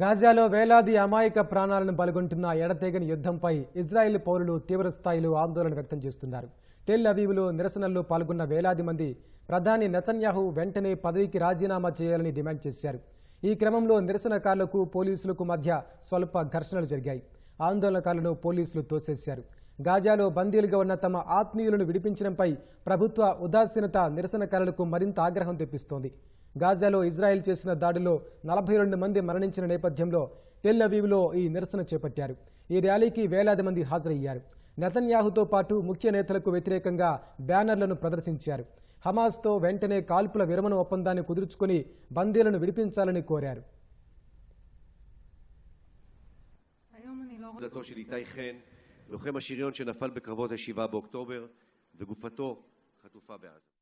గాజాలో వేలాది అమాయక ప్రాణాలను పాల్గొంటున్న ఎడతెగని యుద్ధంపై ఇజ్రాయెల్ పౌరులు తీవ్రస్థాయిలో ఆందోళన వ్యక్తం చేస్తున్నారు టెల్ అవీవ్లో నిరసనల్లో పాల్గొన్న వేలాది మంది ప్రధాని నెతన్యాహు వెంటనే పదవికి రాజీనామా చేయాలని డిమాండ్ చేశారు ఈ క్రమంలో నిరసనకారులకు పోలీసులకు మధ్య స్వల్ప ఘర్షణలు జరిగాయి ఆందోళనకారులను పోలీసులు తోసేశారు గాజాలో బందీలుగా ఉన్న తమ ఆత్మీయులను విడిపించడంపై ప్రభుత్వ ఉదాసీనత నిరసనకారులకు మరింత ఆగ్రహం తెప్పిస్తోంది గాజాలో ఇజ్రాయెల్ చేసిన దాడిలో నలభై రెండు మంది మరణించిన నేపథ్యంలో టెల్ అవీవ్లో ఈ నిరసన చేపట్టారు ఈ ర్యాలీకి వేలాది మంది హాజరయ్యారు నెతన్యాహుతో పాటు ముఖ్య నేతలకు వ్యతిరేకంగా బ్యానర్లను ప్రదర్శించారు హమాస్తో వెంటనే కాల్పుల విరమణ ఒప్పందాన్ని కుదుర్చుకుని బందీలను విడిపించాలని కోరారు וגופתו חטופה בעזה.